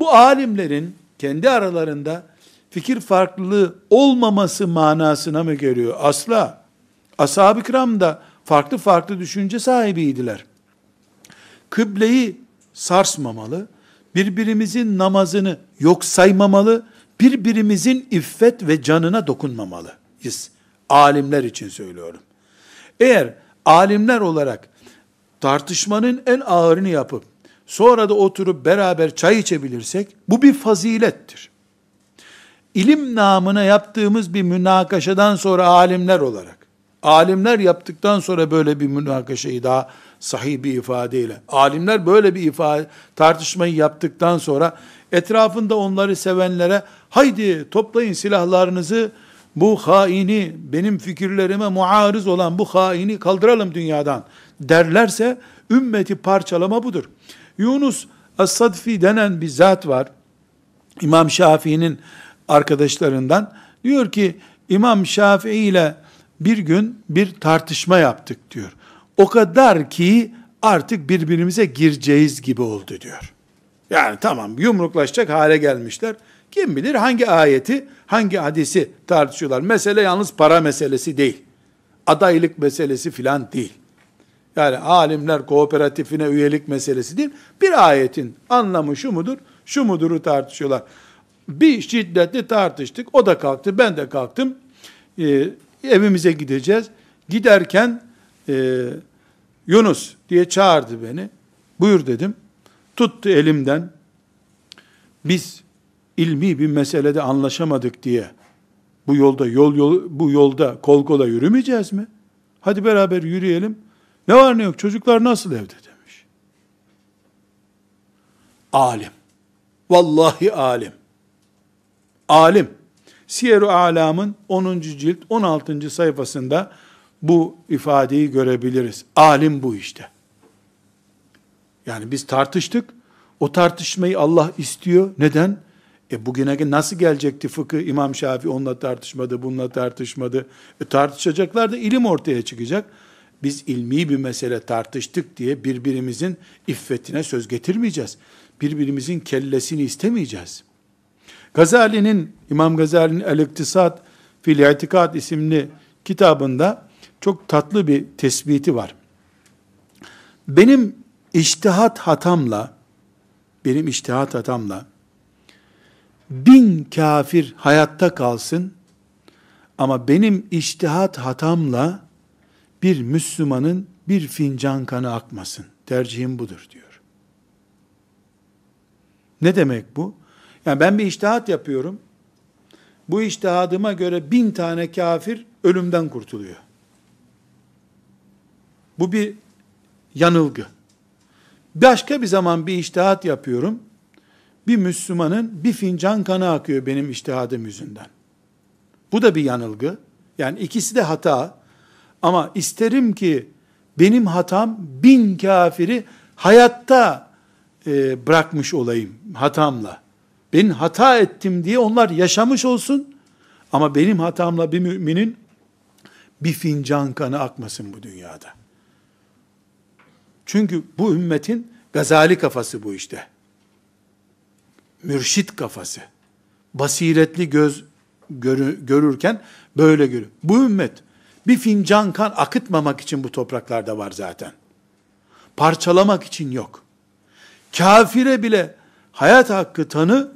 Bu alimlerin kendi aralarında fikir farklılığı olmaması manasına mı geliyor? Asla. Ashab-ı kiram da farklı farklı düşünce sahibiydiler. Kıbleyi sarsmamalı, birbirimizin namazını yok saymamalı, birbirimizin iffet ve canına dokunmamalıyız. Alimler için söylüyorum. Eğer alimler olarak tartışmanın en ağırını yapıp sonra da oturup beraber çay içebilirsek bu bir fazilettir. İlim namına yaptığımız bir münakaşadan sonra alimler olarak, alimler yaptıktan sonra böyle bir münakaşayı daha sahih bir ifadeyle, alimler böyle bir ifade, tartışmayı yaptıktan sonra etrafında onları sevenlere haydi toplayın silahlarınızı bu haini benim fikirlerime muarız olan bu haini kaldıralım dünyadan derlerse ümmeti parçalama budur. Yunus As-Sadfi denen bir zat var. İmam Şafii'nin arkadaşlarından. Diyor ki İmam Şafii ile bir gün bir tartışma yaptık diyor. O kadar ki artık birbirimize gireceğiz gibi oldu diyor. Yani tamam yumruklaşacak hale gelmişler. Kim bilir hangi ayeti, hangi hadisi tartışıyorlar. Mesele yalnız para meselesi değil. Adaylık meselesi filan değil. Yani alimler kooperatifine üyelik meselesi değil. Bir ayetin anlamı şu mudur, şu muduru tartışıyorlar. Bir şiddetli tartıştık. O da kalktı, ben de kalktım. Ee, evimize gideceğiz. Giderken e, Yunus diye çağırdı beni. Buyur dedim. Tuttu elimden. Biz ilmi bir meselede anlaşamadık diye bu yolda yol, yol bu yolda kol kola yürümeyeceğiz mi? Hadi beraber yürüyelim. Ne var ne yok çocuklar nasıl evde demiş. Alim. Vallahi alim. Alim. Siyer-i Alam'ın 10. cilt 16. sayfasında bu ifadeyi görebiliriz. Alim bu işte. Yani biz tartıştık. O tartışmayı Allah istiyor. Neden? E bugüne nasıl gelecekti fıkı? İmam Şafii onunla tartışmadı, bununla tartışmadı. E tartışacaklar da ilim ortaya çıkacak biz ilmi bir mesele tartıştık diye birbirimizin iffetine söz getirmeyeceğiz. Birbirimizin kellesini istemeyeceğiz. Gazali'nin, İmam Gazali'nin El-İktisat Fil İtikad isimli kitabında çok tatlı bir tespiti var. Benim iştihat hatamla, benim iştihat hatamla, bin kafir hayatta kalsın, ama benim iştihat hatamla, bir Müslümanın bir fincan kanı akmasın. Tercihim budur diyor. Ne demek bu? Yani ben bir iştihat yapıyorum. Bu iştihadıma göre bin tane kafir ölümden kurtuluyor. Bu bir yanılgı. Başka bir zaman bir iştihat yapıyorum. Bir Müslümanın bir fincan kanı akıyor benim iştihadım yüzünden. Bu da bir yanılgı. Yani ikisi de hata. Ama isterim ki benim hatam bin kafiri hayatta e, bırakmış olayım hatamla. Ben hata ettim diye onlar yaşamış olsun ama benim hatamla bir müminin bir fincan kanı akmasın bu dünyada. Çünkü bu ümmetin gazali kafası bu işte. Mürşit kafası. Basiretli göz görü, görürken böyle görür. Bu ümmet bir fincan kan akıtmamak için bu topraklarda var zaten. Parçalamak için yok. Kafire bile hayat hakkı tanı,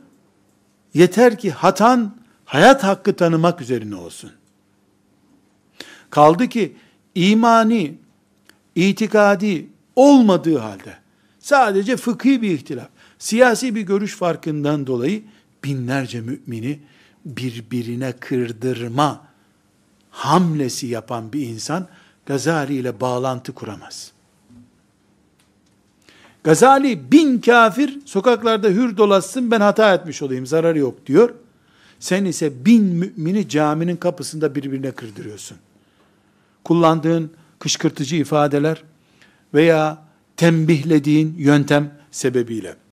yeter ki hatan hayat hakkı tanımak üzerine olsun. Kaldı ki imani, itikadi olmadığı halde sadece fıkhi bir ihtilaf, siyasi bir görüş farkından dolayı binlerce mümini birbirine kırdırma hamlesi yapan bir insan Gazali ile bağlantı kuramaz. Gazali bin kafir sokaklarda hür dolaşsın ben hata etmiş olayım zararı yok diyor. Sen ise bin mümini caminin kapısında birbirine kırdırıyorsun. Kullandığın kışkırtıcı ifadeler veya tembihlediğin yöntem sebebiyle.